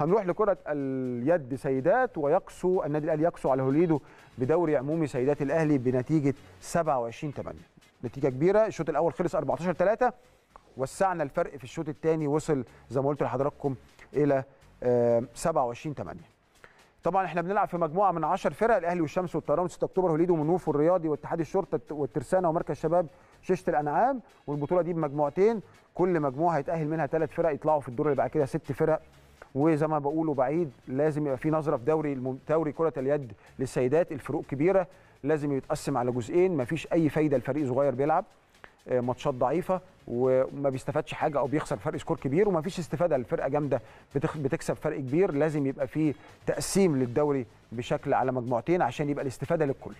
هنروح لكره اليد سيدات ويقصوا النادي الاهلي يقصوا على هوليدو بدوري عمومي سيدات الاهلي بنتيجه 27 8 نتيجه كبيره الشوط الاول خلص 14 3 وسعنا الفرق في الشوط الثاني وصل زي ما قلت لحضراتكم الى 27 8 طبعا احنا بنلعب في مجموعه من 10 فرق الاهلي والشمس والطيران 6 اكتوبر هوليدو ومنوف والرياضي واتحاد الشرطه والترسانه ومركز شباب شيشه الانعام والبطوله دي بمجموعتين كل مجموعه هيتاهل منها ثلاث فرق يطلعوا في الدور اللي بعد كده ست فرق وزي ما بقوله بعيد لازم يبقى في نظره في دوري دوري كره اليد للسيدات الفروق كبيره لازم يتقسم على جزئين مفيش اي فايده لفريق صغير بيلعب آه، ماتشات ضعيفه وما بيستفادش حاجه او بيخسر فرق سكور كبير ومفيش استفاده لفرقه جامده بتكسب فرق كبير لازم يبقى في تقسيم للدوري بشكل على مجموعتين عشان يبقى الاستفاده للكل